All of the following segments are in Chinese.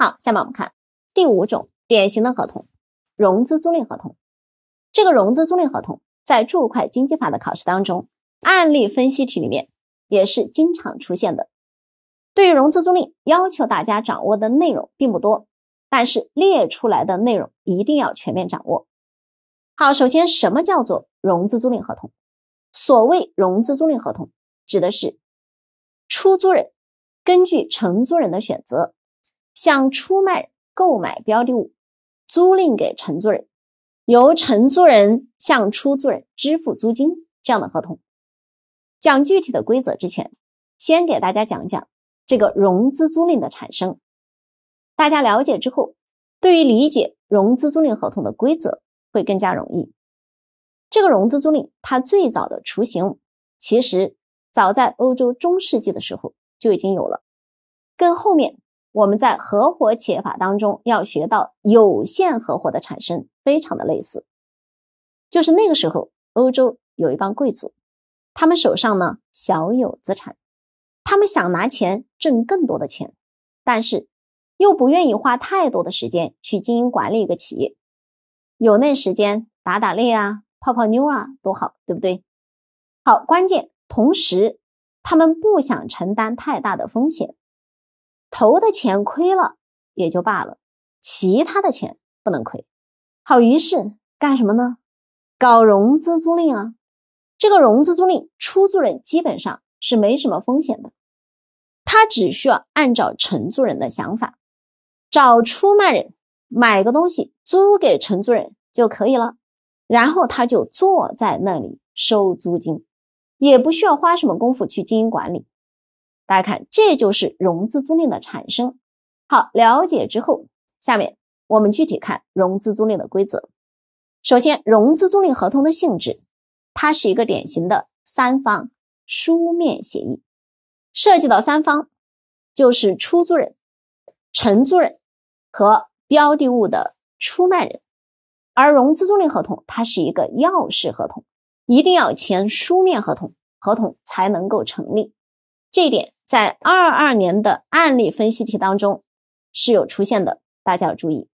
好，下面我们看第五种典型的合同，融资租赁合同。这个融资租赁合同在注会经济法的考试当中，案例分析题里面也是经常出现的。对于融资租赁，要求大家掌握的内容并不多，但是列出来的内容一定要全面掌握。好，首先什么叫做融资租赁合同？所谓融资租赁合同，指的是出租人根据承租人的选择。向出卖购买标的物，租赁给承租人，由承租人向出租人支付租金这样的合同。讲具体的规则之前，先给大家讲讲这个融资租赁的产生。大家了解之后，对于理解融资租赁合同的规则会更加容易。这个融资租赁它最早的雏形，其实早在欧洲中世纪的时候就已经有了，跟后面。我们在合伙企业法当中要学到有限合伙的产生，非常的类似，就是那个时候欧洲有一帮贵族，他们手上呢小有资产，他们想拿钱挣更多的钱，但是又不愿意花太多的时间去经营管理一个企业，有那时间打打猎啊，泡泡妞啊，多好，对不对？好，关键同时他们不想承担太大的风险。投的钱亏了也就罢了，其他的钱不能亏。好，于是干什么呢？搞融资租赁啊！这个融资租赁，出租人基本上是没什么风险的，他只需要按照承租人的想法，找出卖人买个东西租给承租人就可以了，然后他就坐在那里收租金，也不需要花什么功夫去经营管理。大家看，这就是融资租赁的产生。好，了解之后，下面我们具体看融资租赁的规则。首先，融资租赁合同的性质，它是一个典型的三方书面协议，涉及到三方，就是出租人、承租人和标的物的出卖人。而融资租赁合同，它是一个要式合同，一定要签书面合同，合同才能够成立。这一点。在二二年的案例分析题当中是有出现的，大家要注意。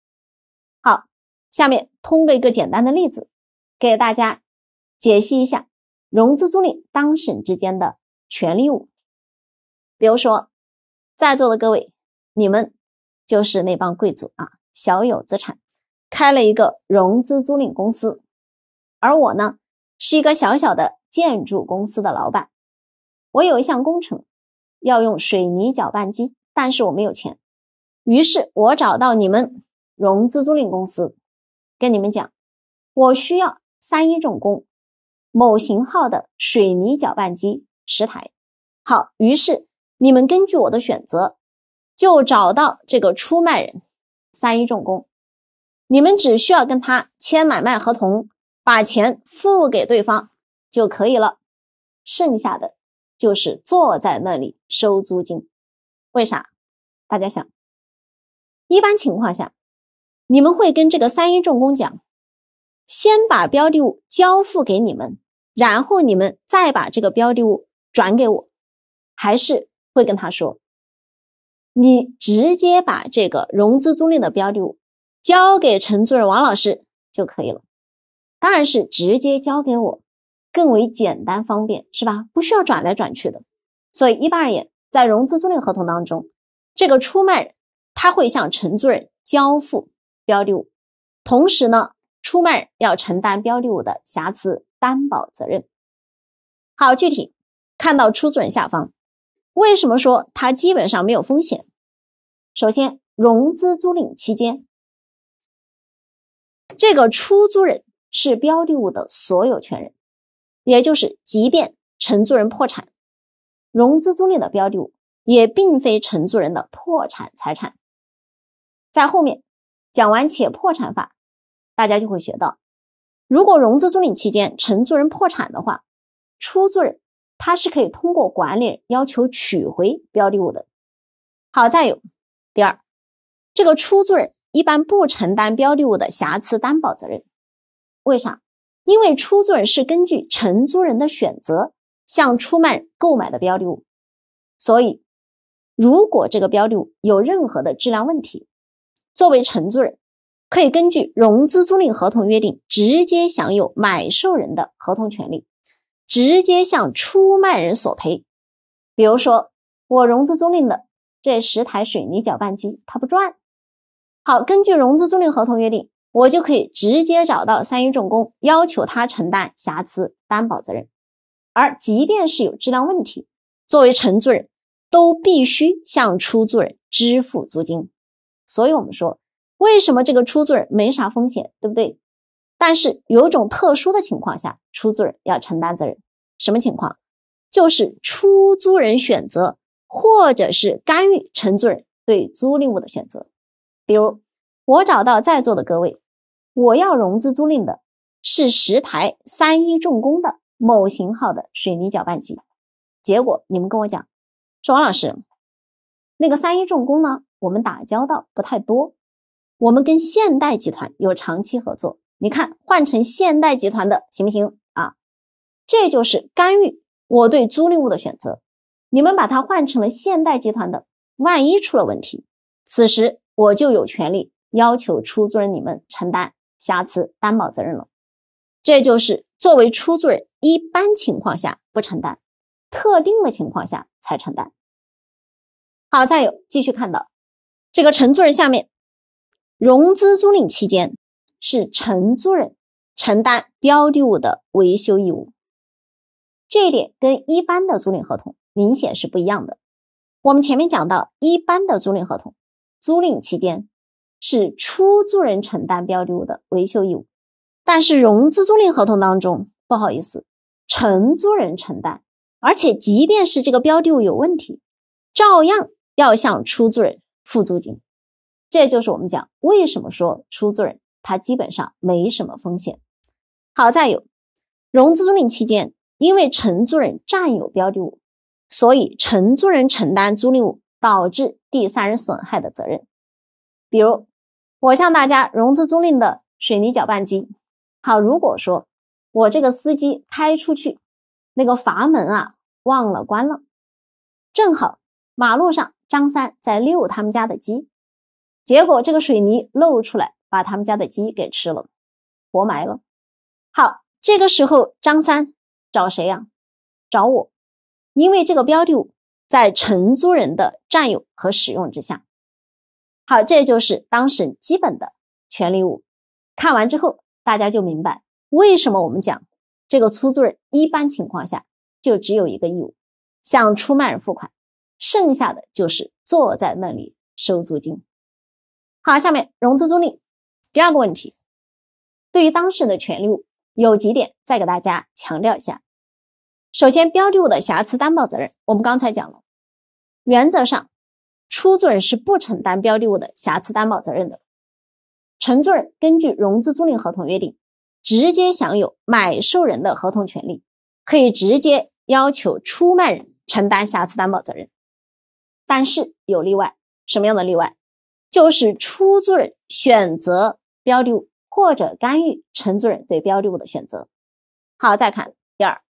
好，下面通过一个简单的例子给大家解析一下融资租赁当事人之间的权利义务。比如说，在座的各位，你们就是那帮贵族啊，小有资产，开了一个融资租赁公司，而我呢，是一个小小的建筑公司的老板，我有一项工程。要用水泥搅拌机，但是我没有钱，于是我找到你们融资租赁公司，跟你们讲，我需要三一重工某型号的水泥搅拌机十台。好，于是你们根据我的选择，就找到这个出卖人三一重工，你们只需要跟他签买卖合同，把钱付给对方就可以了，剩下的。就是坐在那里收租金，为啥？大家想，一般情况下，你们会跟这个三一重工讲，先把标的物交付给你们，然后你们再把这个标的物转给我，还是会跟他说，你直接把这个融资租赁的标的物交给承租人王老师就可以了，当然是直接交给我。更为简单方便，是吧？不需要转来转去的。所以一般而言，在融资租赁合同当中，这个出卖人他会向承租人交付标的物，同时呢，出卖人要承担标的物的瑕疵担保责任。好，具体看到出租人下方，为什么说它基本上没有风险？首先，融资租赁期间，这个出租人是标的物的所有权人。也就是，即便承租人破产，融资租赁的标的物也并非承租人的破产财产。在后面讲完且破产法，大家就会学到，如果融资租赁期间承租人破产的话，出租人他是可以通过管理人要求取回标的物的。好，再有，第二，这个出租人一般不承担标的物的瑕疵担保责任，为啥？因为出租人是根据承租人的选择向出卖人购买的标的物，所以如果这个标的物有任何的质量问题，作为承租人可以根据融资租赁合同约定直接享有买受人的合同权利，直接向出卖人索赔。比如说，我融资租赁的这十台水泥搅拌机它不转，好，根据融资租赁合同约定。我就可以直接找到三一重工，要求他承担瑕疵担保责任。而即便是有质量问题，作为承租人，都必须向出租人支付租金。所以，我们说，为什么这个出租人没啥风险，对不对？但是，有种特殊的情况下，出租人要承担责任。什么情况？就是出租人选择或者是干预承租人对租赁物的选择。比如，我找到在座的各位。我要融资租赁的是十台三一重工的某型号的水泥搅拌机，结果你们跟我讲说，王老师，那个三一重工呢，我们打交道不太多，我们跟现代集团有长期合作，你看换成现代集团的行不行啊？这就是干预我对租赁物的选择，你们把它换成了现代集团的，万一出了问题，此时我就有权利要求出租人你们承担。瑕疵担保责任了，这就是作为出租人，一般情况下不承担，特定的情况下才承担。好，再有继续看到这个承租人下面，融资租赁期间是承租人承担标的物的维修义务，这一点跟一般的租赁合同明显是不一样的。我们前面讲到一般的租赁合同，租赁期间。是出租人承担标的物的维修义务，但是融资租赁合同当中，不好意思，承租人承担，而且即便是这个标的物有问题，照样要向出租人付租金。这就是我们讲为什么说出租人他基本上没什么风险。好，再有，融资租赁期间，因为承租人占有标的物，所以承租人承担租赁物导致第三人损害的责任，比如。我向大家融资租赁的水泥搅拌机，好，如果说我这个司机开出去，那个阀门啊忘了关了，正好马路上张三在遛他们家的鸡，结果这个水泥漏出来，把他们家的鸡给吃了，活埋了。好，这个时候张三找谁呀？找我，因为这个标的物在承租人的占有和使用之下。好，这就是当事人基本的权利义务。看完之后，大家就明白为什么我们讲这个出租人一般情况下就只有一个义务，向出卖人付款，剩下的就是坐在那里收租金。好，下面融资租赁第二个问题，对于当事人的权利义务有几点，再给大家强调一下。首先，标的物的瑕疵担保责任，我们刚才讲了，原则上。出租人是不承担标的物的瑕疵担保责任的，承租人根据融资租赁合同约定，直接享有买受人的合同权利，可以直接要求出卖人承担瑕疵担保责任。但是有例外，什么样的例外？就是出租人选择标的物或者干预承租人对标的物的选择。好，再看第二，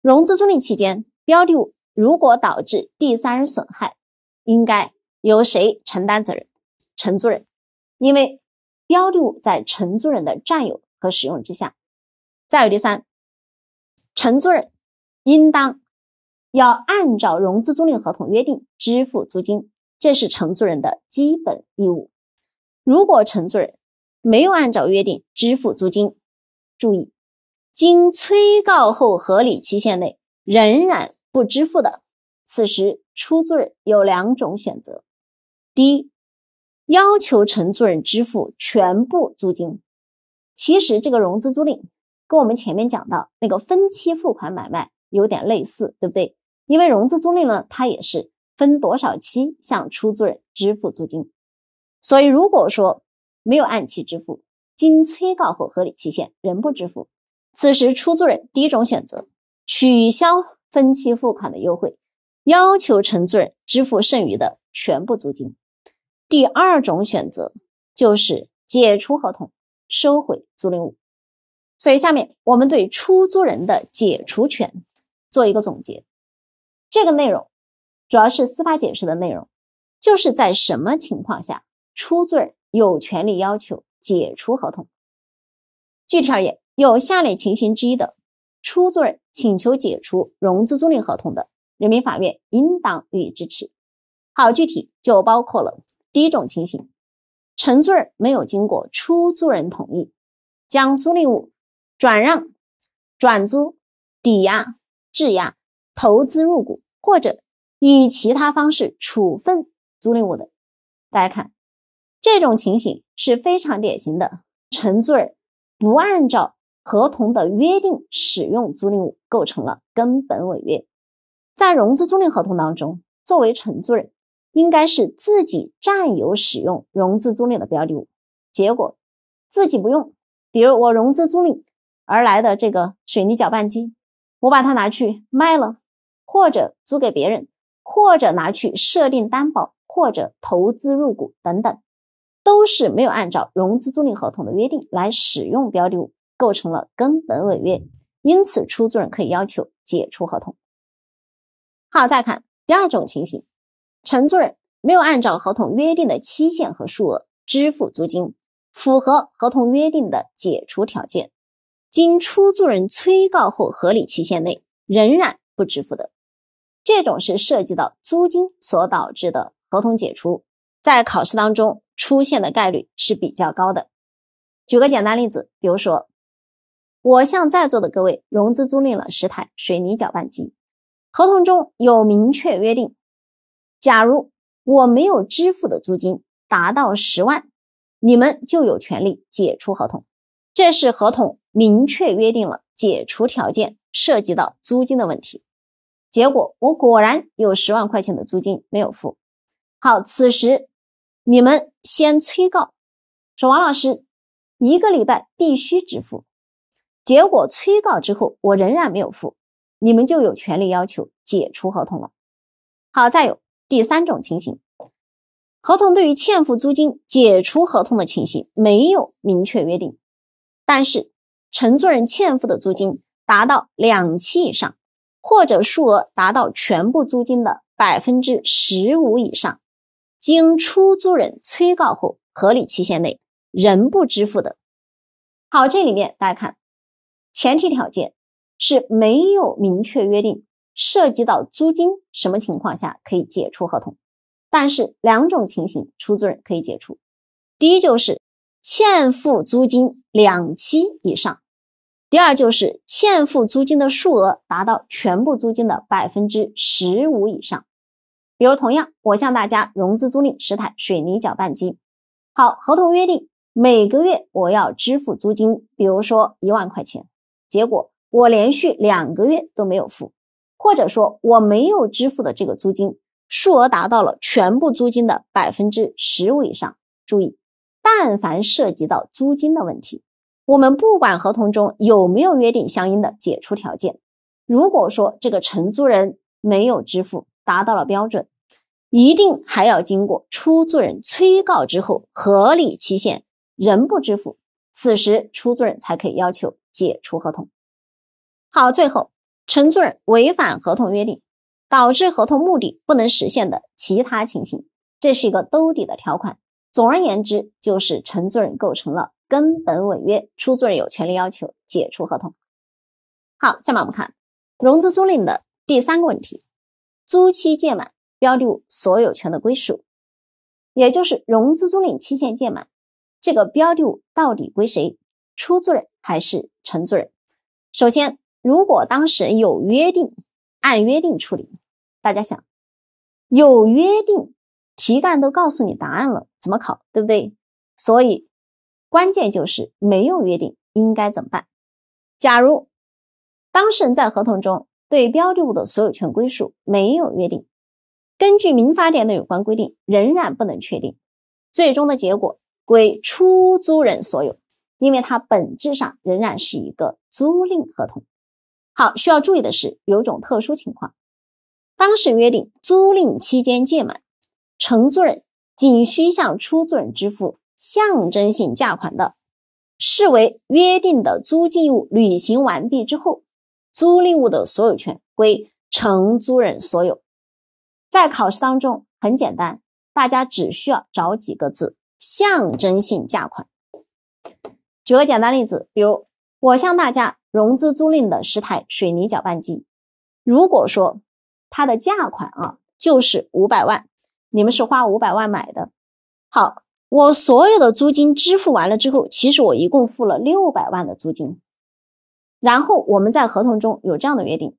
融资租赁期间，标的物如果导致第三人损害。应该由谁承担责任？承租人，因为标的物在承租人的占有和使用之下。再有第三，承租人应当要按照融资租赁合同约定支付租金，这是承租人的基本义务。如果承租人没有按照约定支付租金，注意，经催告后合理期限内仍然不支付的。此时，出租人有两种选择：第一，要求承租人支付全部租金。其实，这个融资租赁跟我们前面讲到那个分期付款买卖有点类似，对不对？因为融资租赁呢，它也是分多少期向出租人支付租金。所以，如果说没有按期支付，经催告后合理期限仍不支付，此时出租人第一种选择取消分期付款的优惠。要求承租人支付剩余的全部租金。第二种选择就是解除合同，收回租赁物。所以，下面我们对出租人的解除权做一个总结。这个内容主要是司法解释的内容，就是在什么情况下出租人有权利要求解除合同。具体而言，有下列情形之一的，出租人请求解除融资租赁合同的。人民法院应当予以支持。好，具体就包括了第一种情形：承租人没有经过出租人同意，将租赁物转让、转租、抵押、质押、投资入股或者以其他方式处分租赁物的。大家看，这种情形是非常典型的，承租人不按照合同的约定使用租赁物，构成了根本违约。在融资租赁合同当中，作为承租人，应该是自己占有使用融资租赁的标的物。结果自己不用，比如我融资租赁而来的这个水泥搅拌机，我把它拿去卖了，或者租给别人，或者拿去设定担保，或者投资入股等等，都是没有按照融资租赁合同的约定来使用标的物，构成了根本违约。因此，出租人可以要求解除合同。好，再看第二种情形，承租人没有按照合同约定的期限和数额支付租金，符合合同约定的解除条件，经出租人催告后合理期限内仍然不支付的，这种是涉及到租金所导致的合同解除，在考试当中出现的概率是比较高的。举个简单例子，比如说，我向在座的各位融资租赁了十台水泥搅拌机。合同中有明确约定，假如我没有支付的租金达到十万，你们就有权利解除合同。这是合同明确约定了解除条件，涉及到租金的问题。结果我果然有十万块钱的租金没有付。好，此时你们先催告，说王老师一个礼拜必须支付。结果催告之后，我仍然没有付。你们就有权利要求解除合同了。好，再有第三种情形，合同对于欠付租金解除合同的情形没有明确约定，但是承租人欠付的租金达到两期以上，或者数额达到全部租金的百分之十五以上，经出租人催告后合理期限内仍不支付的。好，这里面大家看，前提条件。是没有明确约定，涉及到租金什么情况下可以解除合同，但是两种情形，出租人可以解除：第一就是欠付租金两期以上；第二就是欠付租金的数额达到全部租金的百分之十五以上。比如，同样我向大家融资租赁十台水泥搅拌机，好，合同约定每个月我要支付租金，比如说一万块钱，结果。我连续两个月都没有付，或者说我没有支付的这个租金数额达到了全部租金的百分之十五以上。注意，但凡涉及到租金的问题，我们不管合同中有没有约定相应的解除条件，如果说这个承租人没有支付达到了标准，一定还要经过出租人催告之后，合理期限仍不支付，此时出租人才可以要求解除合同。好，最后，承租人违反合同约定，导致合同目的不能实现的其他情形，这是一个兜底的条款。总而言之，就是承租人构成了根本违约，出租人有权利要求解除合同。好，下面我们看融资租赁的第三个问题：租期届满，标的物所有权的归属，也就是融资租赁期限届满，这个标的物到底归谁？出租人还是承租人？首先。如果当事人有约定，按约定处理。大家想，有约定，题干都告诉你答案了，怎么考，对不对？所以关键就是没有约定，应该怎么办？假如当事人在合同中对标的物的所有权归属没有约定，根据民法典的有关规定，仍然不能确定，最终的结果归出租人所有，因为它本质上仍然是一个租赁合同。好，需要注意的是，有种特殊情况，当时约定租赁期间届满，承租人仅需向出租人支付象征性价款的，视为约定的租借义务履行完毕之后，租赁物的所有权归承租人所有。在考试当中很简单，大家只需要找几个字“象征性价款”。举个简单例子，比如我向大家。融资租赁的十台水泥搅拌机，如果说它的价款啊就是五百万，你们是花五百万买的。好，我所有的租金支付完了之后，其实我一共付了六百万的租金。然后我们在合同中有这样的约定：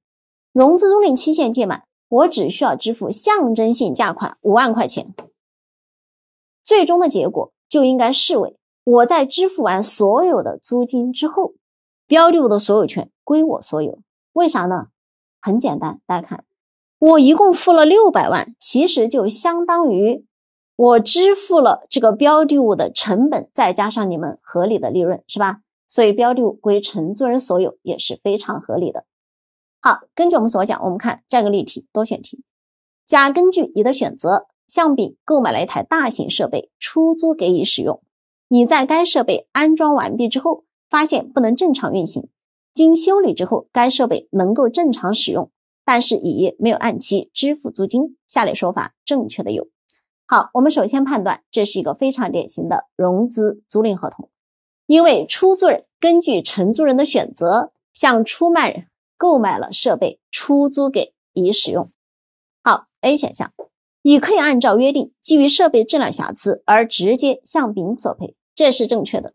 融资租赁期限届满，我只需要支付象征性价款五万块钱。最终的结果就应该视为我在支付完所有的租金之后。标的物的所有权归我所有，为啥呢？很简单，大家看，我一共付了六百万，其实就相当于我支付了这个标的物的成本，再加上你们合理的利润，是吧？所以标的物归承租人所有也是非常合理的。好，根据我们所讲，我们看这一个例题，多选题。甲根据乙的选择，向丙购买了一台大型设备，出租给乙使用。乙在该设备安装完毕之后。发现不能正常运行，经修理之后，该设备能够正常使用，但是乙没有按期支付租金。下列说法正确的有？好，我们首先判断这是一个非常典型的融资租赁合同，因为出租人根据承租人的选择，向出卖人购买了设备出租给乙使用。好，A 选项，乙可以按照约定，基于设备质量瑕疵而直接向丙索赔，这是正确的。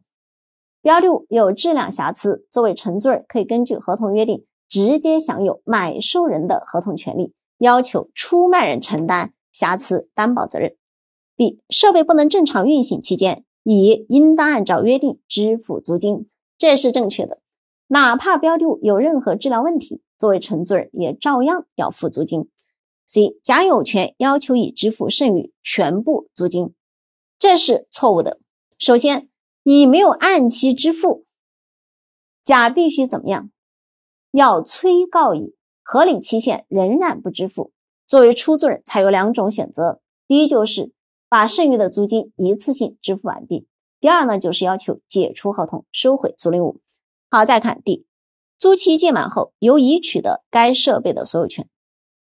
标的物有质量瑕疵，作为承租人可以根据合同约定直接享有买受人的合同权利，要求出卖人承担瑕疵担保责任。B. 设备不能正常运行期间，乙应当按照约定支付租金，这是正确的。哪怕标的物有任何质量问题，作为承租人也照样要付租金。C. 甲有权要求乙支付剩余全部租金，这是错误的。首先。乙没有按期支付，甲必须怎么样？要催告乙，合理期限仍然不支付，作为出租人才有两种选择：第一就是把剩余的租金一次性支付完毕；第二呢就是要求解除合同，收回租赁物。好，再看 D，租期届满后，由乙取得该设备的所有权，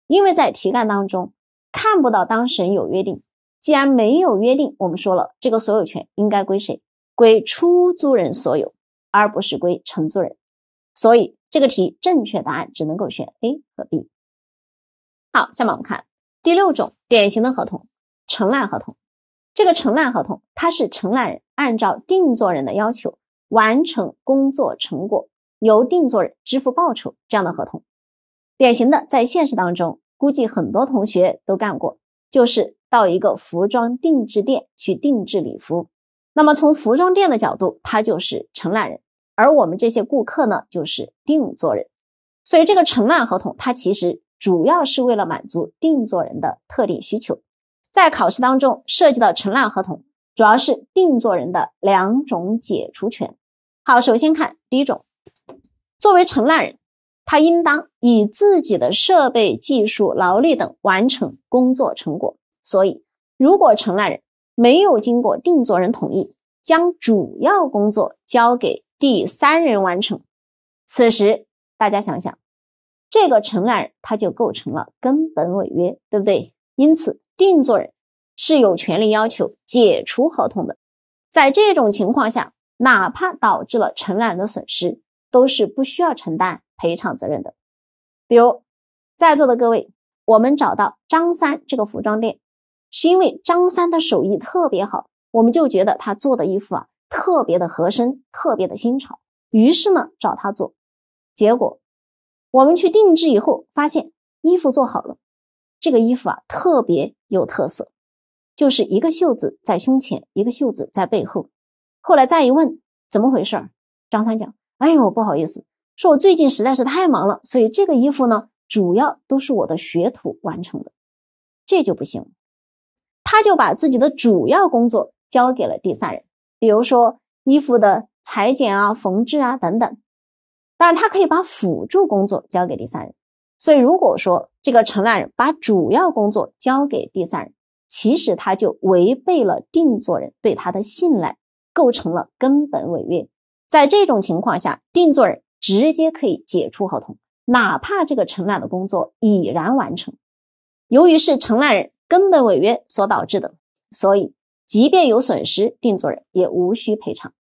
因为在题干当中看不到当事人有约定，既然没有约定，我们说了这个所有权应该归谁？归出租人所有，而不是归承租人。所以这个题正确答案只能够选 A 和 B。好，下面我们看第六种典型的合同——承揽合同。这个承揽合同，它是承揽人按照定做人的要求完成工作成果，由定做人支付报酬这样的合同。典型的在现实当中，估计很多同学都干过，就是到一个服装定制店去定制礼服。那么从服装店的角度，他就是承揽人，而我们这些顾客呢，就是定做人。所以这个承揽合同，它其实主要是为了满足定做人的特定需求。在考试当中涉及到承揽合同，主要是定做人的两种解除权。好，首先看第一种，作为承揽人，他应当以自己的设备、技术、劳力等完成工作成果。所以，如果承揽人，没有经过定作人同意，将主要工作交给第三人完成。此时，大家想想，这个承揽人他就构成了根本违约，对不对？因此，定作人是有权利要求解除合同的。在这种情况下，哪怕导致了承揽人的损失，都是不需要承担赔偿责任的。比如，在座的各位，我们找到张三这个服装店。是因为张三的手艺特别好，我们就觉得他做的衣服啊特别的合身，特别的新潮。于是呢找他做，结果我们去定制以后，发现衣服做好了，这个衣服啊特别有特色，就是一个袖子在胸前，一个袖子在背后。后来再一问怎么回事儿，张三讲：“哎呦，不好意思，说我最近实在是太忙了，所以这个衣服呢主要都是我的学徒完成的，这就不行了。”他就把自己的主要工作交给了第三人，比如说衣服的裁剪啊、缝制啊等等。当然，他可以把辅助工作交给第三人。所以，如果说这个承揽人把主要工作交给第三人，其实他就违背了定作人对他的信赖，构成了根本违约。在这种情况下，定作人直接可以解除合同，哪怕这个承揽的工作已然完成。由于是承揽人。根本违约所导致的，所以即便有损失，定做人也无需赔偿。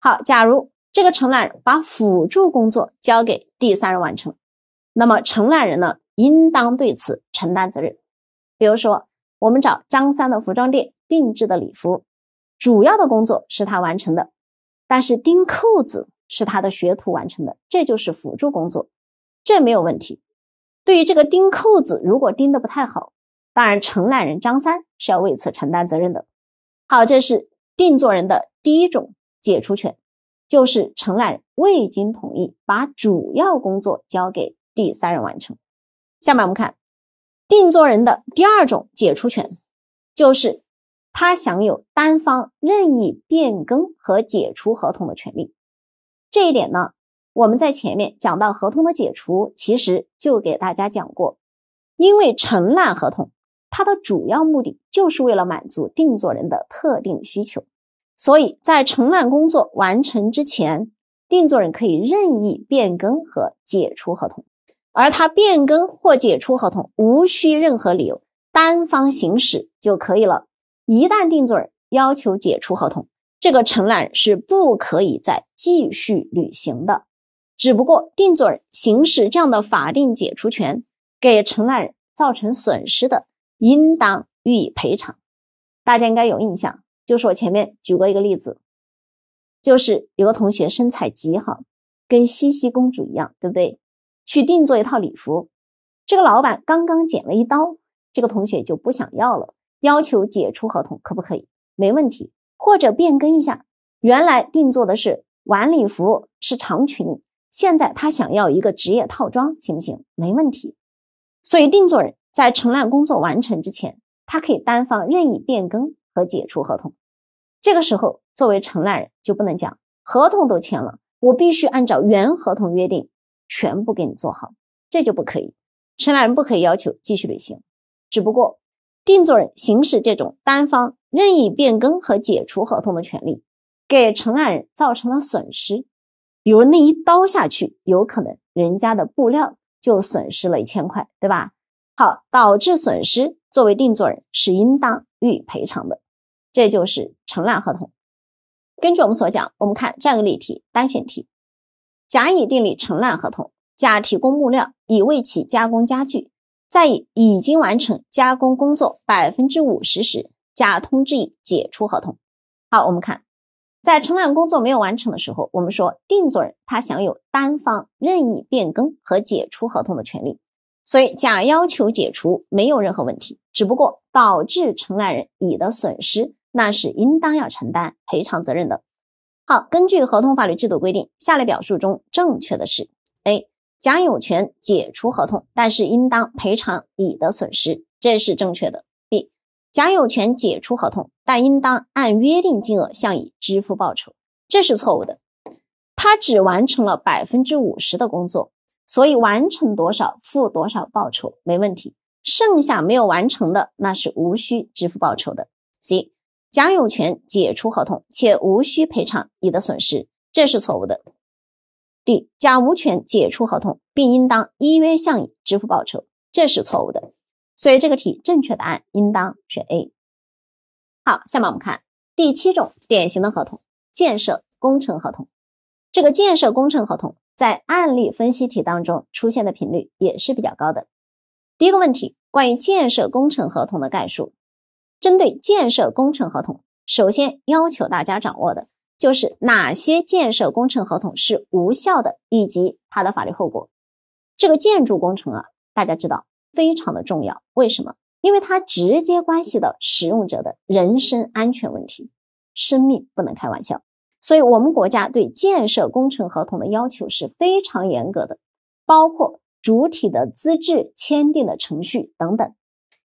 好，假如这个承揽人把辅助工作交给第三人完成，那么承揽人呢，应当对此承担责任。比如说，我们找张三的服装店定制的礼服，主要的工作是他完成的，但是钉扣子是他的学徒完成的，这就是辅助工作，这没有问题。对于这个钉扣子，如果钉的不太好，当然，承揽人张三是要为此承担责任的。好，这是定作人的第一种解除权，就是承揽人未经同意把主要工作交给第三人完成。下面我们看定作人的第二种解除权，就是他享有单方任意变更和解除合同的权利。这一点呢，我们在前面讲到合同的解除，其实就给大家讲过，因为承揽合同。它的主要目的就是为了满足定作人的特定需求，所以在承揽工作完成之前，定作人可以任意变更和解除合同，而他变更或解除合同无需任何理由，单方行使就可以了。一旦定做人要求解除合同，这个承揽人是不可以再继续履行的。只不过，定做人行使这样的法定解除权，给承揽人造成损失的。应当予以赔偿，大家应该有印象，就是我前面举过一个例子，就是有个同学身材极好，跟茜茜公主一样，对不对？去定做一套礼服，这个老板刚刚剪了一刀，这个同学就不想要了，要求解除合同，可不可以？没问题，或者变更一下，原来定做的是晚礼服是长裙，现在他想要一个职业套装，行不行？没问题，所以定做人。在承揽工作完成之前，他可以单方任意变更和解除合同。这个时候，作为承揽人就不能讲合同都签了，我必须按照原合同约定全部给你做好，这就不可以。承揽人不可以要求继续履行。只不过，定作人行使这种单方任意变更和解除合同的权利，给承揽人造成了损失，比如那一刀下去，有可能人家的布料就损失了一千块，对吧？好，导致损失作为定作人是应当予以赔偿的，这就是承揽合同。根据我们所讲，我们看这样一个例题，单选题：甲乙订立承揽合同，甲提供木料，乙为其加工家具，在已经完成加工工作百分之五十时，甲通知乙解除合同。好，我们看，在承揽工作没有完成的时候，我们说定作人他享有单方任意变更和解除合同的权利。所以，甲要求解除没有任何问题，只不过导致承揽人乙的损失，那是应当要承担赔偿责任的。好，根据合同法律制度规定，下列表述中正确的是：A. 甲有权解除合同，但是应当赔偿乙的损失，这是正确的。B. 甲有权解除合同，但应当按约定金额向乙支付报酬，这是错误的。他只完成了百分之五十的工作。所以完成多少付多少报酬没问题，剩下没有完成的那是无需支付报酬的。C，甲有权解除合同且无需赔偿乙的损失，这是错误的。D，甲无权解除合同并应当依约向乙支付报酬，这是错误的。所以这个题正确答案应当选 A。好，下面我们看第七种典型的合同——建设工程合同。这个建设工程合同。在案例分析题当中出现的频率也是比较高的。第一个问题，关于建设工程合同的概述。针对建设工程合同，首先要求大家掌握的就是哪些建设工程合同是无效的，以及它的法律后果。这个建筑工程啊，大家知道非常的重要，为什么？因为它直接关系到使用者的人身安全问题，生命不能开玩笑。所以，我们国家对建设工程合同的要求是非常严格的，包括主体的资质、签订的程序等等。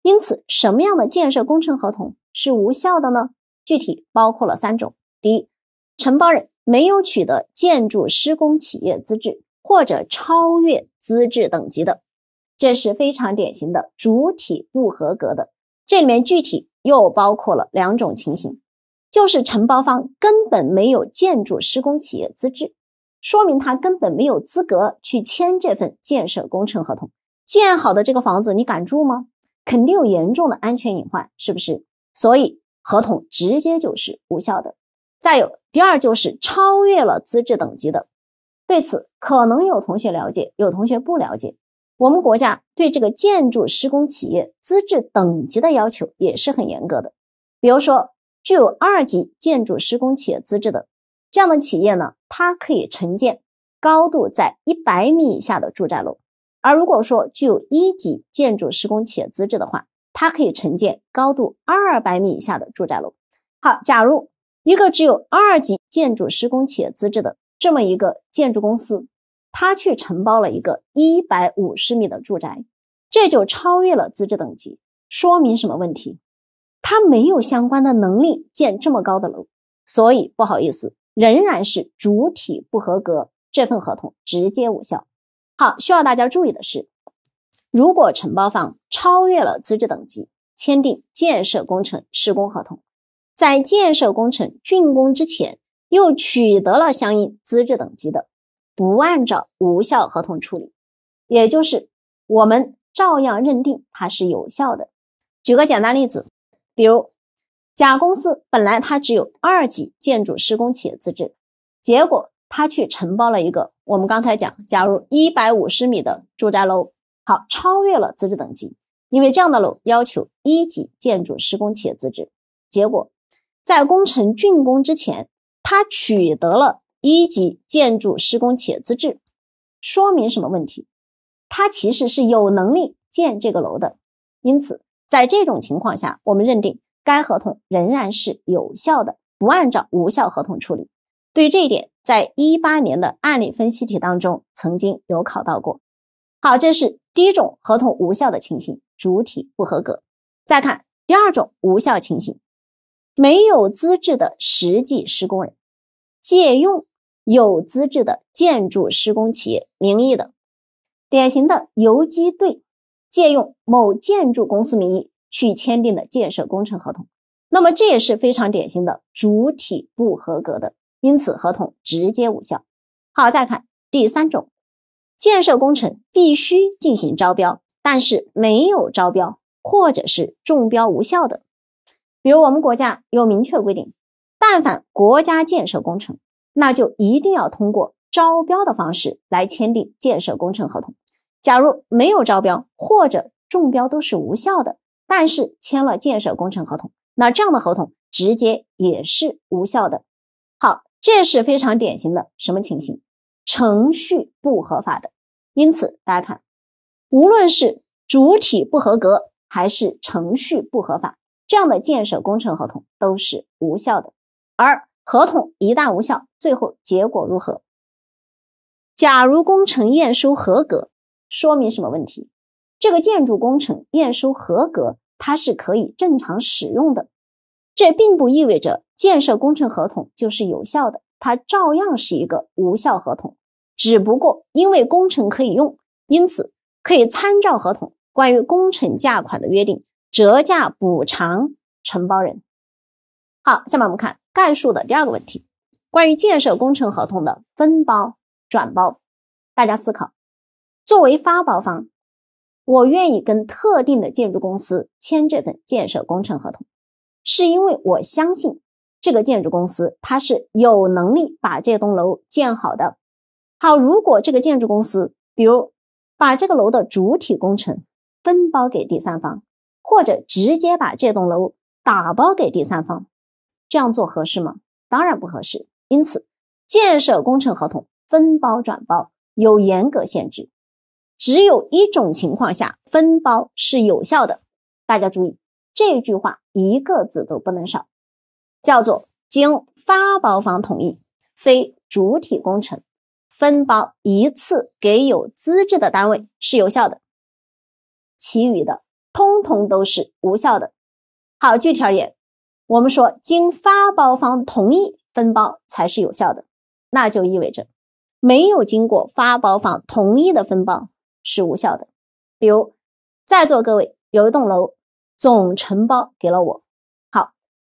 因此，什么样的建设工程合同是无效的呢？具体包括了三种：第一，承包人没有取得建筑施工企业资质或者超越资质等级的，这是非常典型的主体不合格的。这里面具体又包括了两种情形。就是承包方根本没有建筑施工企业资质，说明他根本没有资格去签这份建设工程合同。建好的这个房子，你敢住吗？肯定有严重的安全隐患，是不是？所以合同直接就是无效的。再有，第二就是超越了资质等级的。对此，可能有同学了解，有同学不了解。我们国家对这个建筑施工企业资质等级的要求也是很严格的，比如说。具有二级建筑施工企业资质的这样的企业呢，它可以承建高度在一百米以下的住宅楼；而如果说具有一级建筑施工企业资质的话，它可以承建高度二百米以下的住宅楼。好，假如一个只有二级建筑施工企业资质的这么一个建筑公司，它去承包了一个一百五十米的住宅，这就超越了资质等级，说明什么问题？他没有相关的能力建这么高的楼，所以不好意思，仍然是主体不合格，这份合同直接无效。好，需要大家注意的是，如果承包方超越了资质等级签订建设工程施工合同，在建设工程竣工之前又取得了相应资质等级的，不按照无效合同处理，也就是我们照样认定它是有效的。举个简单例子。比如，甲公司本来它只有二级建筑施工企业资质，结果它去承包了一个我们刚才讲，假如一百五十米的住宅楼，好，超越了资质等级，因为这样的楼要求一级建筑施工企业资质。结果在工程竣工之前，他取得了一级建筑施工企业资质，说明什么问题？他其实是有能力建这个楼的，因此。在这种情况下，我们认定该合同仍然是有效的，不按照无效合同处理。对于这一点，在一八年的案例分析题当中曾经有考到过。好，这是第一种合同无效的情形，主体不合格。再看第二种无效情形，没有资质的实际施工人借用有资质的建筑施工企业名义的，典型的游击队。借用某建筑公司名义去签订的建设工程合同，那么这也是非常典型的主体不合格的，因此合同直接无效。好，再看第三种，建设工程必须进行招标，但是没有招标或者是中标无效的，比如我们国家有明确规定，但凡国家建设工程，那就一定要通过招标的方式来签订建设工程合同。假如没有招标或者中标都是无效的，但是签了建设工程合同，那这样的合同直接也是无效的。好，这是非常典型的什么情形？程序不合法的。因此，大家看，无论是主体不合格还是程序不合法，这样的建设工程合同都是无效的。而合同一旦无效，最后结果如何？假如工程验收合格。说明什么问题？这个建筑工程验收合格，它是可以正常使用的。这并不意味着建设工程合同就是有效的，它照样是一个无效合同。只不过因为工程可以用，因此可以参照合同关于工程价款的约定，折价补偿承包人。好，下面我们看概述的第二个问题，关于建设工程合同的分包、转包，大家思考。作为发包方，我愿意跟特定的建筑公司签这份建设工程合同，是因为我相信这个建筑公司它是有能力把这栋楼建好的。好，如果这个建筑公司，比如把这个楼的主体工程分包给第三方，或者直接把这栋楼打包给第三方，这样做合适吗？当然不合适。因此，建设工程合同分包转包有严格限制。只有一种情况下分包是有效的，大家注意这句话一个字都不能少，叫做经发包方同意，非主体工程分包一次给有资质的单位是有效的，其余的通通都是无效的。好，具体而言，我们说经发包方同意分包才是有效的，那就意味着没有经过发包方同意的分包。是无效的。比如，在座各位有一栋楼总承包给了我，好，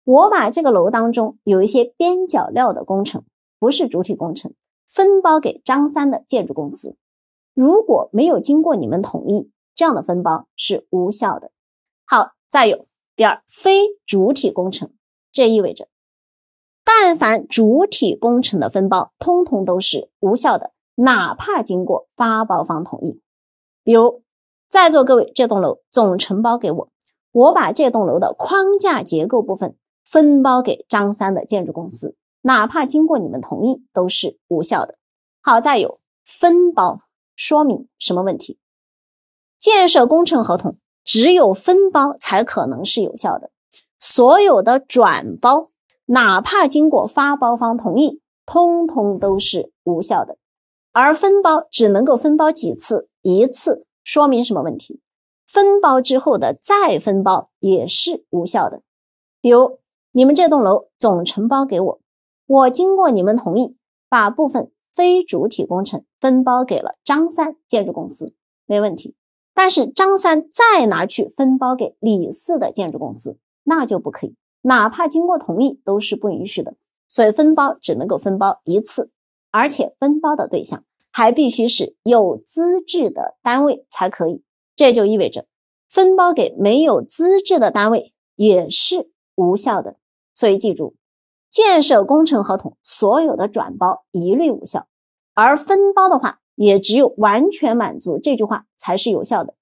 我把这个楼当中有一些边角料的工程，不是主体工程，分包给张三的建筑公司，如果没有经过你们同意，这样的分包是无效的。好，再有第二，非主体工程，这意味着，但凡主体工程的分包，通通都是无效的，哪怕经过发包方同意。比如，在座各位，这栋楼总承包给我，我把这栋楼的框架结构部分分包给张三的建筑公司，哪怕经过你们同意，都是无效的。好，再有分包说明什么问题？建设工程合同只有分包才可能是有效的，所有的转包，哪怕经过发包方同意，通通都是无效的。而分包只能够分包几次。一次说明什么问题？分包之后的再分包也是无效的。比如你们这栋楼总承包给我，我经过你们同意，把部分非主体工程分包给了张三建筑公司，没问题。但是张三再拿去分包给李四的建筑公司，那就不可以。哪怕经过同意，都是不允许的。所以分包只能够分包一次，而且分包的对象。还必须是有资质的单位才可以，这就意味着分包给没有资质的单位也是无效的。所以记住，建设工程合同所有的转包一律无效，而分包的话，也只有完全满足这句话才是有效的。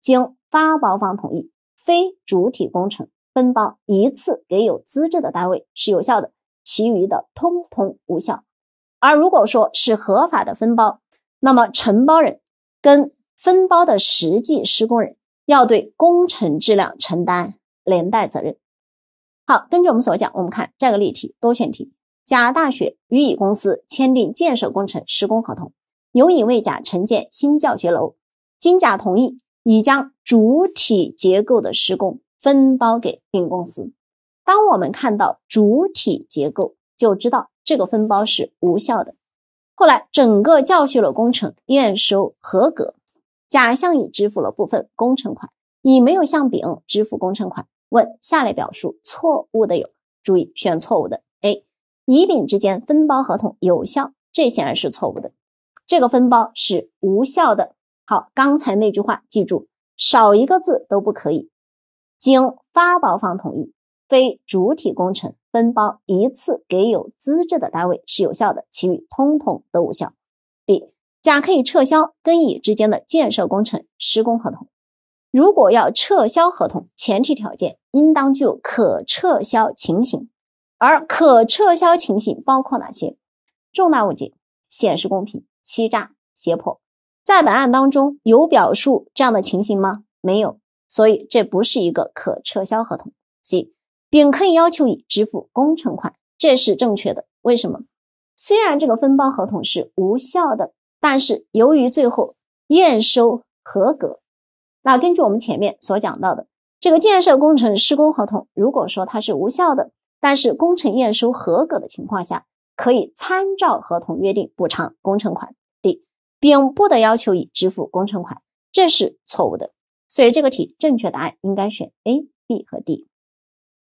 经发包方同意，非主体工程分包一次给有资质的单位是有效的，其余的通通无效。而如果说是合法的分包，那么承包人跟分包的实际施工人要对工程质量承担连带责任。好，根据我们所讲，我们看这个例题，多选题：甲大学与乙公司签订建设工程施工合同，由乙为甲承建新教学楼。经甲同意，乙将主体结构的施工分包给丙公司。当我们看到主体结构，就知道。这个分包是无效的。后来整个教学楼工程验收合格，甲向乙支付了部分工程款，乙没有向丙支付工程款。问下列表述错误的有？注意选错误的。A. 乙丙之间分包合同有效，这显然是错误的。这个分包是无效的。好，刚才那句话记住，少一个字都不可以。经发包方同意，非主体工程。分包一次给有资质的单位是有效的，其余通通都无效。B. 甲可以撤销跟乙之间的建设工程施工合同。如果要撤销合同，前提条件应当具有可撤销情形，而可撤销情形包括哪些？重大误解、显示公平、欺诈、胁迫。在本案当中有表述这样的情形吗？没有，所以这不是一个可撤销合同。C. 丙可以要求乙支付工程款，这是正确的。为什么？虽然这个分包合同是无效的，但是由于最后验收合格，那根据我们前面所讲到的，这个建设工程施工合同如果说它是无效的，但是工程验收合格的情况下，可以参照合同约定补偿工程款。D，丙不得要求乙支付工程款，这是错误的。所以这个题正确答案应该选 A、B 和 D。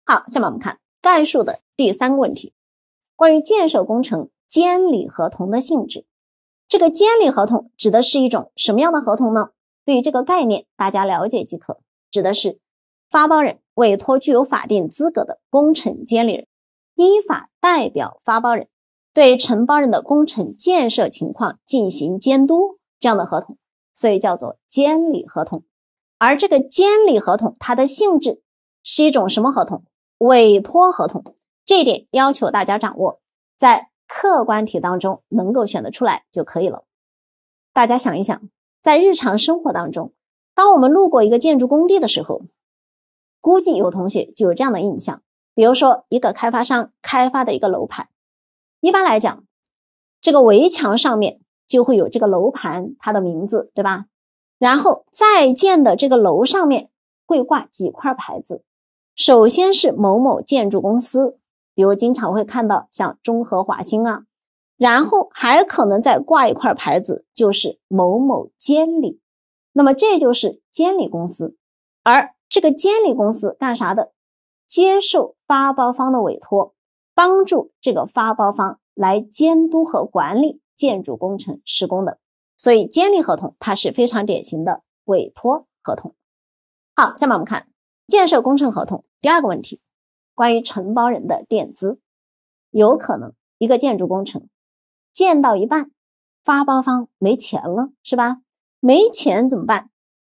好，下面我们看概述的第三个问题，关于建设工程监理合同的性质。这个监理合同指的是一种什么样的合同呢？对于这个概念，大家了解即可。指的是发包人委托具有法定资格的工程监理人，依法代表发包人对承包人的工程建设情况进行监督这样的合同，所以叫做监理合同。而这个监理合同它的性质是一种什么合同？委托合同这一点要求大家掌握，在客观题当中能够选得出来就可以了。大家想一想，在日常生活当中，当我们路过一个建筑工地的时候，估计有同学就有这样的印象，比如说一个开发商开发的一个楼盘，一般来讲，这个围墙上面就会有这个楼盘它的名字，对吧？然后在建的这个楼上面会挂几块牌子。首先是某某建筑公司，比如经常会看到像中和华兴啊，然后还可能再挂一块牌子，就是某某监理，那么这就是监理公司。而这个监理公司干啥的？接受发包方的委托，帮助这个发包方来监督和管理建筑工程施工的。所以监理合同它是非常典型的委托合同。好，下面我们看建设工程合同。第二个问题，关于承包人的垫资，有可能一个建筑工程建到一半，发包方没钱了，是吧？没钱怎么办？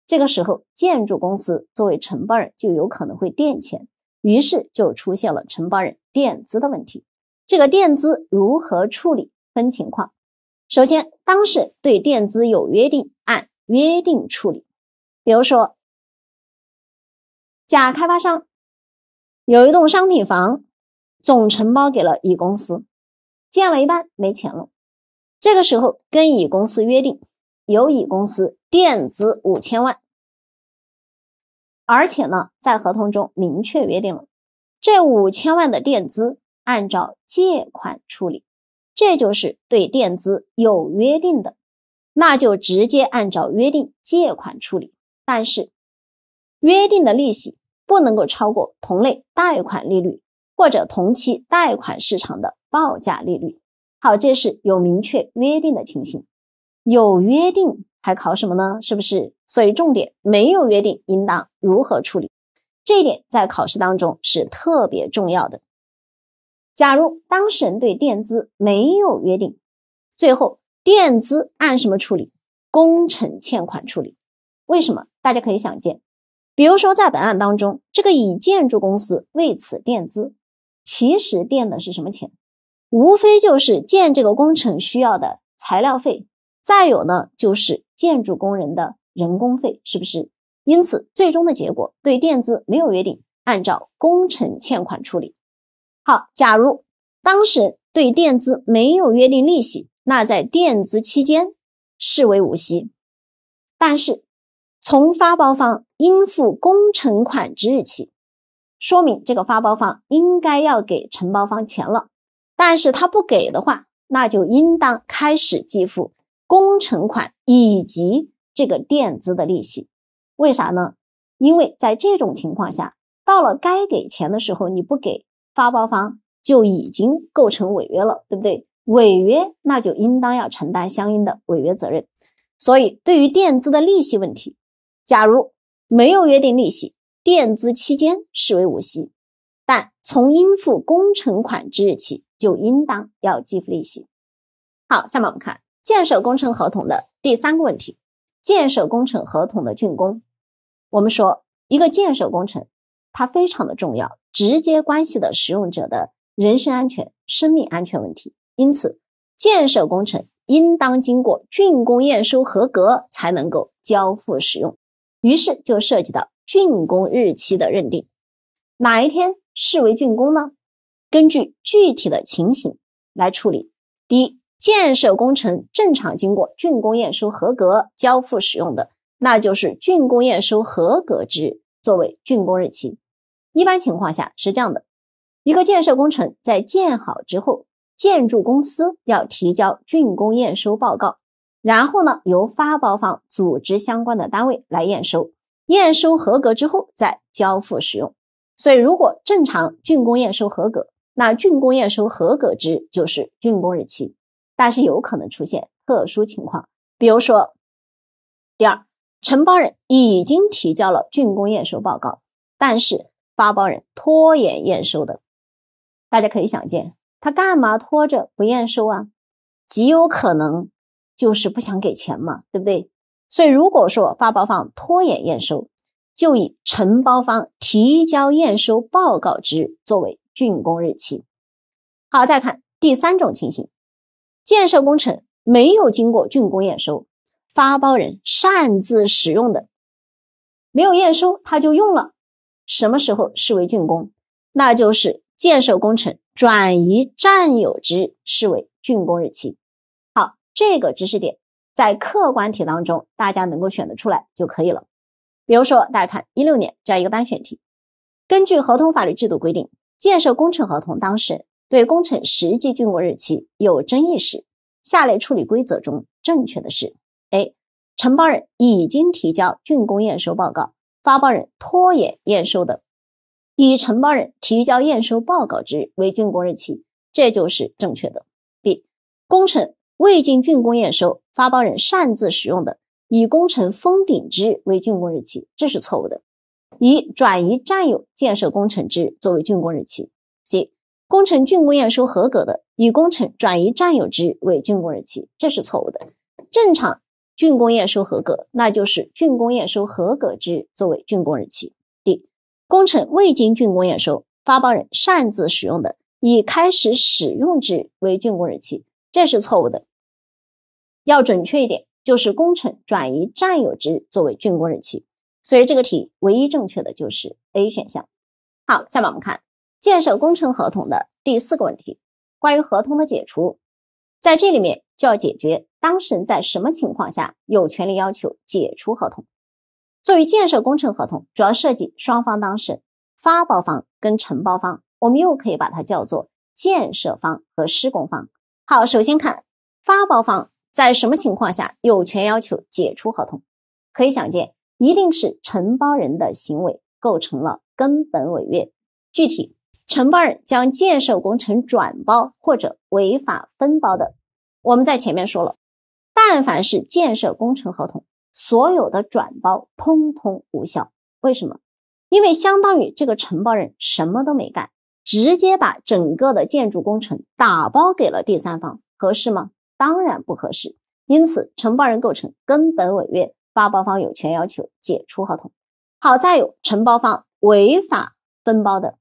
这个时候，建筑公司作为承包人就有可能会垫钱，于是就出现了承包人垫资的问题。这个垫资如何处理？分情况。首先，当事人对垫资有约定，按约定处理。比如说，甲开发商。有一栋商品房总承包给了乙公司，建了一半没钱了。这个时候跟乙公司约定，由乙公司垫资五千万，而且呢在合同中明确约定了，这五千万的垫资按照借款处理。这就是对垫资有约定的，那就直接按照约定借款处理。但是约定的利息。不能够超过同类贷款利率或者同期贷款市场的报价利率。好，这是有明确约定的情形。有约定还考什么呢？是不是？所以重点没有约定，应当如何处理？这一点在考试当中是特别重要的。假如当事人对垫资没有约定，最后垫资按什么处理？工程欠款处理。为什么？大家可以想见。比如说，在本案当中，这个乙建筑公司为此垫资，其实垫的是什么钱？无非就是建这个工程需要的材料费，再有呢就是建筑工人的人工费，是不是？因此，最终的结果对垫资没有约定，按照工程欠款处理。好，假如当事人对垫资没有约定利息，那在垫资期间视为无息，但是。从发包方应付工程款之日起，说明这个发包方应该要给承包方钱了。但是他不给的话，那就应当开始计付工程款以及这个垫资的利息。为啥呢？因为在这种情况下，到了该给钱的时候，你不给发包方就已经构成违约了，对不对？违约那就应当要承担相应的违约责任。所以，对于垫资的利息问题，假如没有约定利息，垫资期间视为无息，但从应付工程款之日起就应当要计付利息。好，下面我们看建设工程合同的第三个问题：建设工程合同的竣工。我们说，一个建设工程它非常的重要，直接关系的使用者的人身安全、生命安全问题，因此，建设工程应当经过竣工验收合格才能够交付使用。于是就涉及到竣工日期的认定，哪一天视为竣工呢？根据具体的情形来处理。第一，建设工程正常经过竣工验收合格交付使用的，那就是竣工验收合格之日作为竣工日期。一般情况下是这样的，一个建设工程在建好之后，建筑公司要提交竣工验收报告。然后呢，由发包方组织相关的单位来验收，验收合格之后再交付使用。所以，如果正常竣工验收合格，那竣工验收合格之就是竣工日期。但是有可能出现特殊情况，比如说，第二，承包人已经提交了竣工验收报告，但是发包人拖延验收的，大家可以想见，他干嘛拖着不验收啊？极有可能。就是不想给钱嘛，对不对？所以如果说发包方拖延验收，就以承包方提交验收报告之日作为竣工日期。好，再看第三种情形，建设工程没有经过竣工验收，发包人擅自使用的，没有验收他就用了，什么时候视为竣工？那就是建设工程转移占有之日视为竣工日期。这个知识点在客观题当中，大家能够选得出来就可以了。比如说，大家看一六年这样一个单选题，根据合同法律制度规定，建设工程合同当事人对工程实际竣工日期有争议时，下列处理规则中正确的是：A. 承包人已经提交竣工验收报告，发包人拖延验收的，以承包人提交验收报告之日为竣工日期，这就是正确的。B. 工程未经竣工验收，发包人擅自使用的，以工程封顶之日为竣工日期，这是错误的；以转移占有建设工程之作为竣工日期。C. 工程竣工验收合格的，以工程转移占有之日为竣工日期，这是错误的。正常竣工验收合格，那就是竣工验收合格之日作为竣工日期。D. 工程未经竣工验收，发包人擅自使用的，以开始使用之为竣工日期。这是错误的，要准确一点，就是工程转移占有之日作为竣工日期。所以这个题唯一正确的就是 A 选项。好，下面我们看建设工程合同的第四个问题，关于合同的解除，在这里面就要解决当事人在什么情况下有权利要求解除合同。作为建设工程合同，主要涉及双方当事人，发包方跟承包方，我们又可以把它叫做建设方和施工方。好，首先看发包方在什么情况下有权要求解除合同？可以想见，一定是承包人的行为构成了根本违约。具体，承包人将建设工程转包或者违法分包的，我们在前面说了，但凡是建设工程合同，所有的转包通通无效。为什么？因为相当于这个承包人什么都没干。直接把整个的建筑工程打包给了第三方，合适吗？当然不合适。因此，承包人构成根本违约，发包方有权要求解除合同。好，再有，承包方违法分包的，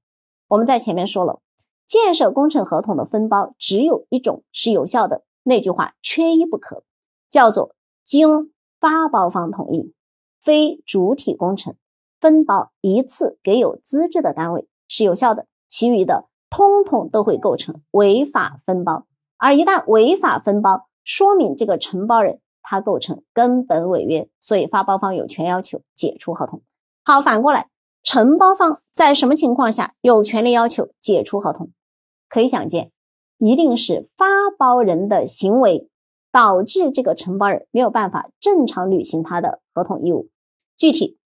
我们在前面说了，建设工程合同的分包只有一种是有效的，那句话缺一不可，叫做经发包方同意，非主体工程分包一次给有资质的单位是有效的。其余的通通都会构成违法分包，而一旦违法分包，说明这个承包人他构成根本违约，所以发包方有权要求解除合同。好，反过来，承包方在什么情况下有权利要求解除合同？可以想见，一定是发包人的行为导致这个承包人没有办法正常履行他的合同义务。具体，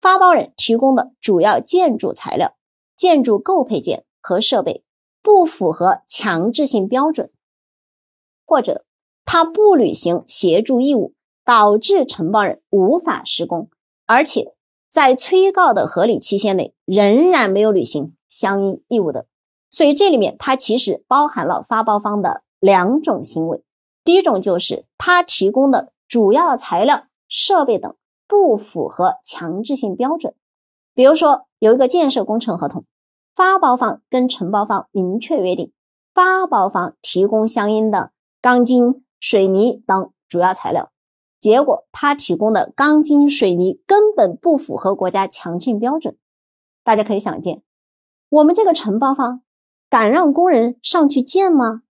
发包人提供的主要建筑材料。建筑构配件和设备不符合强制性标准，或者他不履行协助义务，导致承包人无法施工，而且在催告的合理期限内仍然没有履行相应义务的，所以这里面它其实包含了发包方的两种行为。第一种就是他提供的主要材料、设备等不符合强制性标准，比如说有一个建设工程合同。发包方跟承包方明确约定，发包方提供相应的钢筋、水泥等主要材料，结果他提供的钢筋、水泥根本不符合国家强制标准。大家可以想见，我们这个承包方敢让工人上去建吗？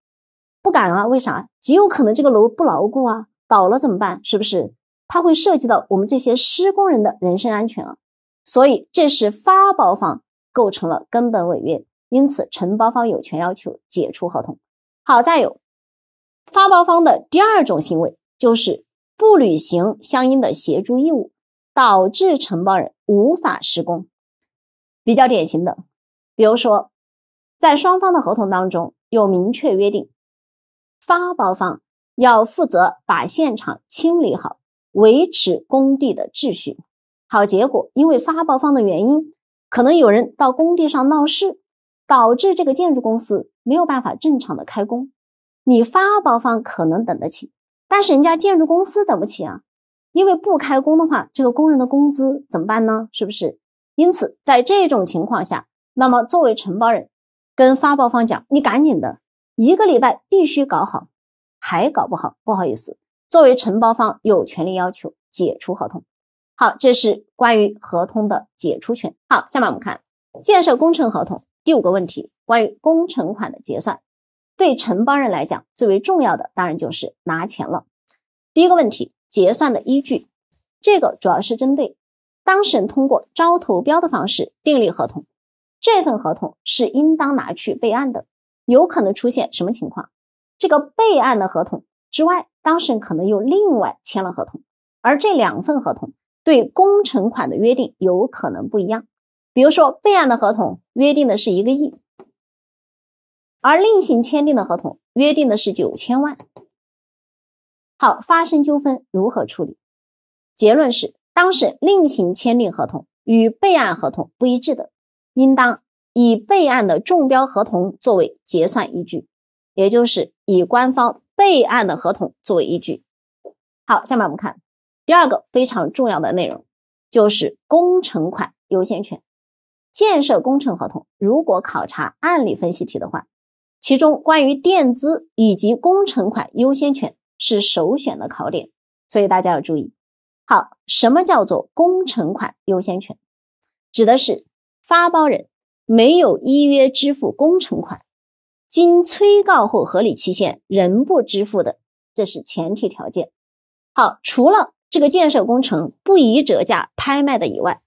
不敢啊！为啥？极有可能这个楼不牢固啊，倒了怎么办？是不是？它会涉及到我们这些施工人的人身安全啊！所以这是发包方。构成了根本违约，因此承包方有权要求解除合同。好，再有发包方的第二种行为就是不履行相应的协助义务，导致承包人无法施工。比较典型的，比如说在双方的合同当中有明确约定，发包方要负责把现场清理好，维持工地的秩序。好，结果因为发包方的原因。可能有人到工地上闹事，导致这个建筑公司没有办法正常的开工。你发包方可能等得起，但是人家建筑公司等不起啊，因为不开工的话，这个工人的工资怎么办呢？是不是？因此，在这种情况下，那么作为承包人跟发包方讲，你赶紧的，一个礼拜必须搞好，还搞不好，不好意思，作为承包方有权利要求解除合同。好，这是关于合同的解除权。好，下面我们看建设工程合同第五个问题，关于工程款的结算。对承包人来讲，最为重要的当然就是拿钱了。第一个问题，结算的依据，这个主要是针对当事人通过招投标的方式订立合同，这份合同是应当拿去备案的。有可能出现什么情况？这个备案的合同之外，当事人可能又另外签了合同，而这两份合同。对工程款的约定有可能不一样，比如说备案的合同约定的是一个亿，而另行签订的合同约定的是九千万。好，发生纠纷如何处理？结论是，当事人另行签订合同与备案合同不一致的，应当以备案的中标合同作为结算依据，也就是以官方备案的合同作为依据。好，下面我们看。第二个非常重要的内容就是工程款优先权。建设工程合同如果考察案例分析题的话，其中关于垫资以及工程款优先权是首选的考点，所以大家要注意。好，什么叫做工程款优先权？指的是发包人没有依约支付工程款，经催告后合理期限仍不支付的，这是前提条件。好，除了这个建设工程不宜折价拍卖的以外，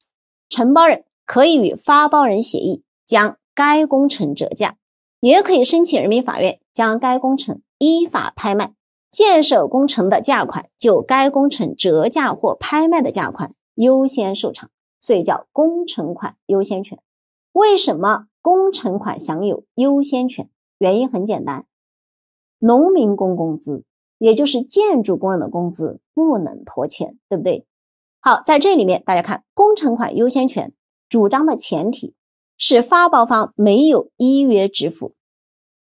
承包人可以与发包人协议将该工程折价，也可以申请人民法院将该工程依法拍卖。建设工程的价款就该工程折价或拍卖的价款优先受偿，所以叫工程款优先权。为什么工程款享有优先权？原因很简单，农民工工资。也就是建筑工人的工资不能拖欠，对不对？好，在这里面大家看，工程款优先权主张的前提是发包方没有依约支付，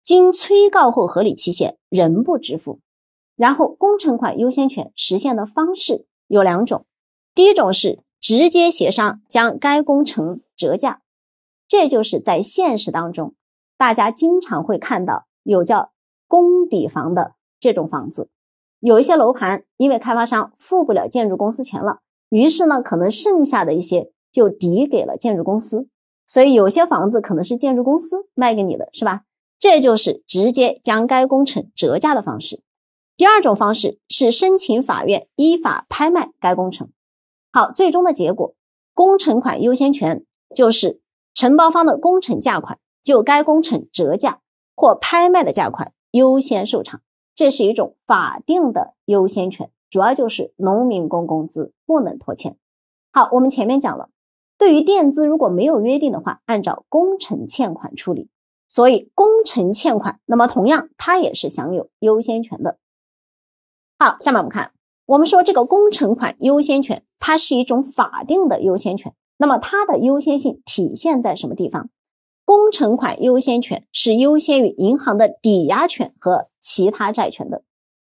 经催告后合理期限仍不支付。然后，工程款优先权实现的方式有两种，第一种是直接协商将该工程折价，这就是在现实当中大家经常会看到有叫“工抵房”的。这种房子，有一些楼盘，因为开发商付不了建筑公司钱了，于是呢，可能剩下的一些就抵给了建筑公司，所以有些房子可能是建筑公司卖给你的是吧？这就是直接将该工程折价的方式。第二种方式是申请法院依法拍卖该工程。好，最终的结果，工程款优先权就是承包方的工程价款就该工程折价或拍卖的价款优先受偿。这是一种法定的优先权，主要就是农民工工资不能拖欠。好，我们前面讲了，对于垫资如果没有约定的话，按照工程欠款处理。所以工程欠款，那么同样它也是享有优先权的。好，下面我们看，我们说这个工程款优先权，它是一种法定的优先权。那么它的优先性体现在什么地方？工程款优先权是优先于银行的抵押权和其他债权的，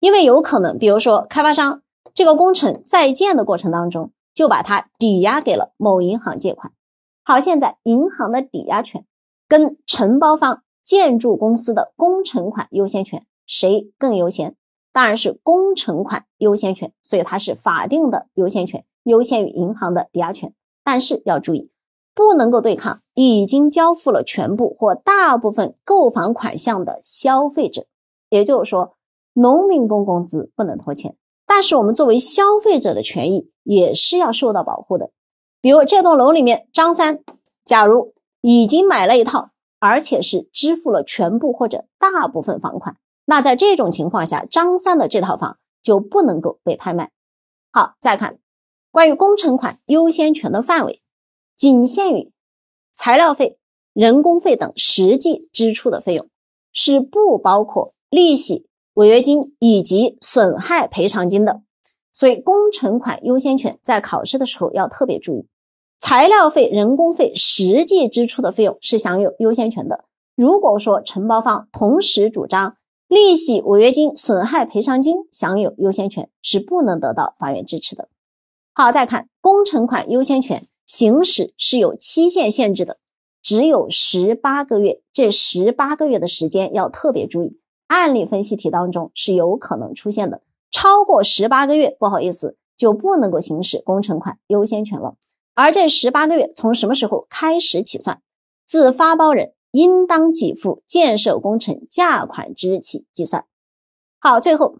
因为有可能，比如说开发商这个工程在建的过程当中，就把它抵押给了某银行借款。好，现在银行的抵押权跟承包方建筑公司的工程款优先权谁更优先？当然是工程款优先权，所以它是法定的优先权，优先于银行的抵押权。但是要注意。不能够对抗已经交付了全部或大部分购房款项的消费者，也就是说，农民工工资不能拖欠。但是，我们作为消费者的权益也是要受到保护的。比如，这栋楼里面，张三假如已经买了一套，而且是支付了全部或者大部分房款，那在这种情况下，张三的这套房就不能够被拍卖。好，再看关于工程款优先权的范围。仅限于材料费、人工费等实际支出的费用，是不包括利息、违约金以及损害赔偿金的。所以，工程款优先权在考试的时候要特别注意，材料费、人工费实际支出的费用是享有优先权的。如果说承包方同时主张利息、违约金、损害赔偿金享有优先权，是不能得到法院支持的。好，再看工程款优先权。行使是有期限限制的，只有十八个月，这十八个月的时间要特别注意。案例分析题当中是有可能出现的，超过十八个月，不好意思，就不能够行使工程款优先权了。而这十八个月从什么时候开始起算？自发包人应当给付建设工程价款之日起计算。好，最后，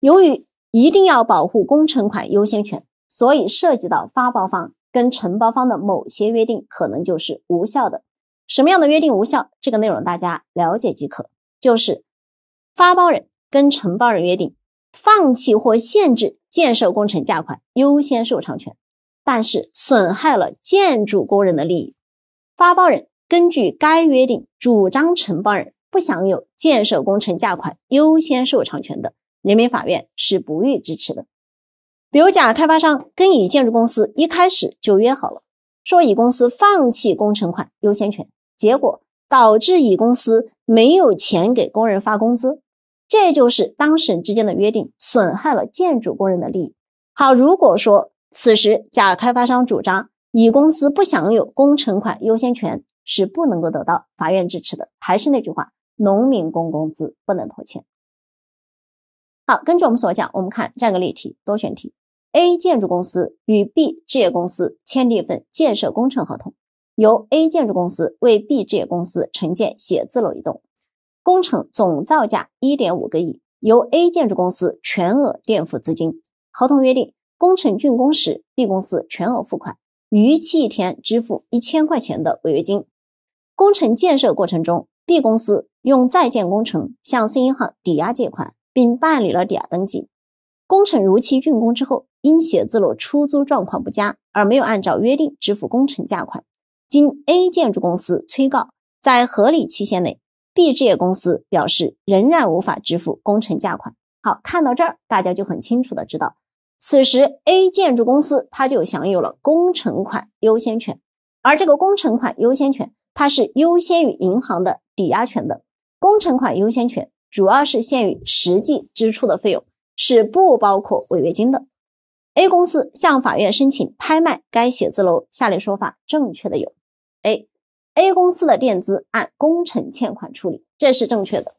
由于一定要保护工程款优先权，所以涉及到发包方。跟承包方的某些约定可能就是无效的。什么样的约定无效？这个内容大家了解即可。就是发包人跟承包人约定放弃或限制建设工程价款优先受偿权，但是损害了建筑工人的利益，发包人根据该约定主张承包人不享有建设工程价款优先受偿权的，人民法院是不予支持的。比如，甲开发商跟乙建筑公司一开始就约好了，说乙公司放弃工程款优先权，结果导致乙公司没有钱给工人发工资，这就是当事人之间的约定损害了建筑工人的利益。好，如果说此时甲开发商主张乙公司不享有工程款优先权是不能够得到法院支持的。还是那句话，农民工工资不能拖欠。好，根据我们所讲，我们看这样一个例题，多选题。A 建筑公司与 B 置业公司签订一份建设工程合同，由 A 建筑公司为 B 置业公司承建写字楼一栋，工程总造价一点五个亿，由 A 建筑公司全额垫付资金。合同约定，工程竣工时，B 公司全额付款，逾期一天支付一千块钱的违约金。工程建设过程中，B 公司用在建工程向 C 银行抵押借款，并办理了抵押登记。工程如期竣工之后。因写字楼出租状况不佳，而没有按照约定支付工程价款。经 A 建筑公司催告，在合理期限内，B 置业公司表示仍然无法支付工程价款。好，看到这儿，大家就很清楚的知道，此时 A 建筑公司它就享有了工程款优先权，而这个工程款优先权，它是优先于银行的抵押权的。工程款优先权主要是限于实际支出的费用，是不包括违约金的。A 公司向法院申请拍卖该写字楼，下列说法正确的有：A、A 公司的垫资按工程欠款处理，这是正确的。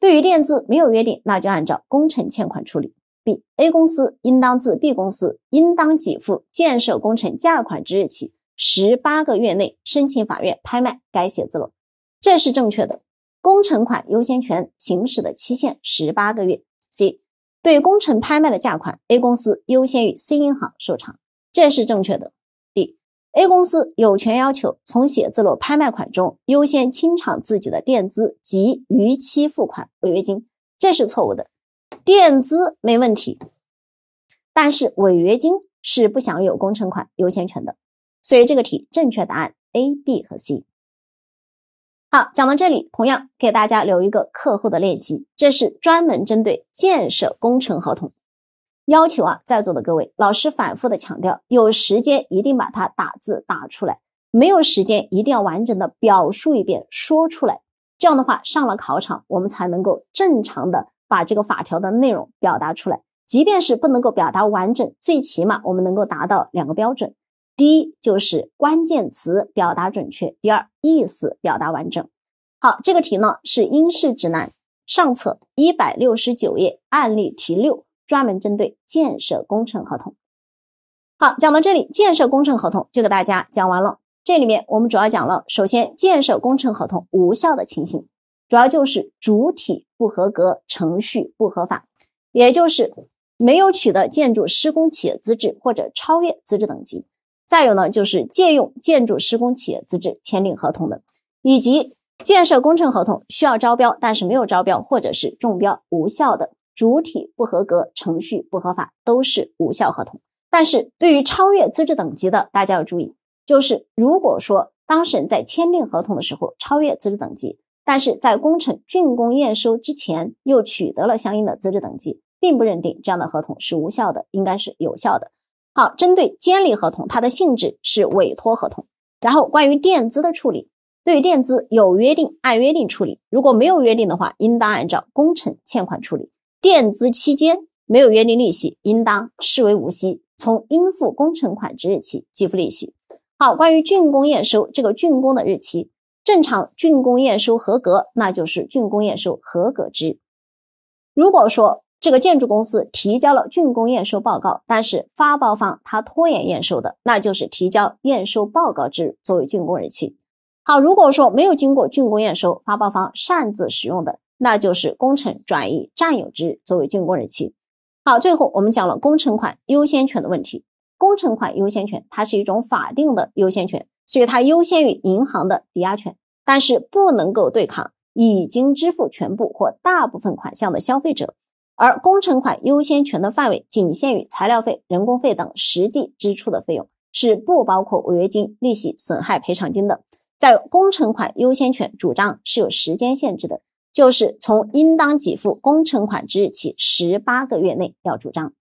对于垫资没有约定，那就按照工程欠款处理。B、A 公司应当自 B 公司应当给付建设工程价款之日起十八个月内申请法院拍卖该写字楼，这是正确的。工程款优先权行使的期限十八个月。C 对工程拍卖的价款，A 公司优先于 C 银行受偿，这是正确的。D，A 公司有权要求从写字楼拍卖款中优先清偿自己的垫资及逾期付款违约金，这是错误的。垫资没问题，但是违约金是不享有工程款优先权的。所以这个题正确答案 A、B 和 C。好，讲到这里，同样给大家留一个课后的练习，这是专门针对建设工程合同要求啊，在座的各位，老师反复的强调，有时间一定把它打字打出来，没有时间一定要完整的表述一遍说出来。这样的话，上了考场，我们才能够正常的把这个法条的内容表达出来。即便是不能够表达完整，最起码我们能够达到两个标准。第一就是关键词表达准确，第二意思表达完整。好，这个题呢是《应试指南》上册一百六十九页案例题六，专门针对建设工程合同。好，讲到这里，建设工程合同就给大家讲完了。这里面我们主要讲了，首先建设工程合同无效的情形，主要就是主体不合格、程序不合法，也就是没有取得建筑施工企业资质或者超越资质等级。再有呢，就是借用建筑施工企业资质签订合同的，以及建设工程合同需要招标但是没有招标或者是中标无效的，主体不合格、程序不合法都是无效合同。但是对于超越资质等级的，大家要注意，就是如果说当事人在签订合同的时候超越资质等级，但是在工程竣工验收之前又取得了相应的资质等级，并不认定这样的合同是无效的，应该是有效的。好，针对监理合同，它的性质是委托合同。然后关于垫资的处理，对垫资有约定，按约定处理；如果没有约定的话，应当按照工程欠款处理。垫资期间没有约定利息，应当视为无息，从应付工程款之日起计付利息。好，关于竣工验收，这个竣工的日期，正常竣工验收合格，那就是竣工验收合格之。如果说这个建筑公司提交了竣工验收报告，但是发包方他拖延验收的，那就是提交验收报告之日作为竣工日期。好，如果说没有经过竣工验收，发包方擅自使用的，那就是工程转移占有之日作为竣工日期。好，最后我们讲了工程款优先权的问题。工程款优先权它是一种法定的优先权，所以它优先于银行的抵押权，但是不能够对抗已经支付全部或大部分款项的消费者。而工程款优先权的范围仅限于材料费、人工费等实际支出的费用，是不包括违约金、利息、损害赔偿金的。再有，工程款优先权主张是有时间限制的，就是从应当给付工程款之日起十八个月内要主张。